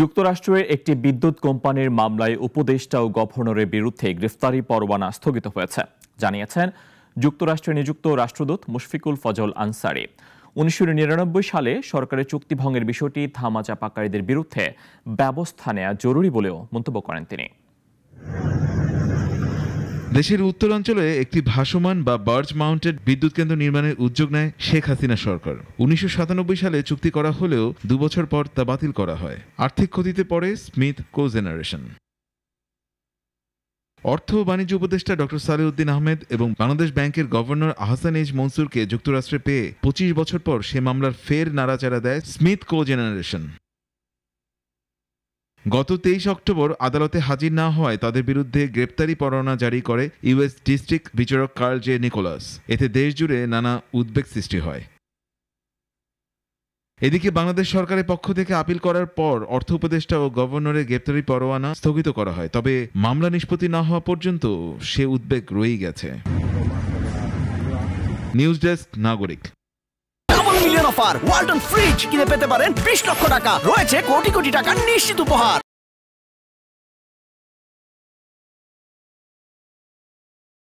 যুক্তরাষ্ট্রের একটি বিদ্যুৎ কোম্পানির মামলায় উপদেষ্টা ও গভর্নরের বিরুদ্ধে গ্রেফতারি পরোয়ানা স্থগিত হয়েছে জানিয়েছেন যুক্তরাষ্ট্রে নিযুক্ত রাষ্ট্রদূত মুশফিকুল ফজল আনসারি উনিশশো সালে সরকারের চুক্তিভঙ্গের বিষয়টি ধামাচাপাকারীদের বিরুদ্ধে ব্যবস্থা নেওয়া জরুরি বলেও মন্তব্য করেন তিনি দেশের উত্তরাঞ্চলে একটি ভাসমান বা বার্জ মাউন্টেড বিদ্যুৎ কেন্দ্র নির্মাণের উদ্যোগ নেয় শেখ হাসিনা সরকার উনিশশো সালে চুক্তি করা হলেও দুবছর পর তা বাতিল করা হয় আর্থিক ক্ষতিতে পড়ে স্মিথ কো জেনারেশন অর্থ ও বাণিজ্য উপদেষ্টা ডক্টর সালেউদ্দিন আহমেদ এবং বাংলাদেশ ব্যাংকের গভর্নর আহসান এইজ মনসুরকে যুক্তরাষ্ট্রে পেয়ে পঁচিশ বছর পর সে মামলার ফের নাড়াচাড়া দেয় স্মিথ কো জেনারেশন গত তেইশ অক্টোবর আদালতে হাজির না হওয়ায় তাদের বিরুদ্ধে গ্রেপ্তারি পরোয়ানা জারি করে ইউএস ডিস্ট্রিক্ট বিচারক কার্ল জে নিকোলাস এতে দেশ জুড়ে নানা উদ্বেগ সৃষ্টি হয় এদিকে বাংলাদেশ সরকারের পক্ষ থেকে আপিল করার পর অর্থ উপদেষ্টা ও গভর্নরের গ্রেপ্তারি পরোয়ানা স্থগিত করা হয় তবে মামলা নিষ্পত্তি না হওয়া পর্যন্ত সে উদ্বেগ রয়েই গেছে নিউজ ডেস্ক নাগরিক মিলিয়ন অফার ওয়ালটন ফ্রিজ কিনে পেতে পারেন বিশ লক্ষ টাকা রয়েছে কোটি কোটি টাকা নিশ্চিত উপহার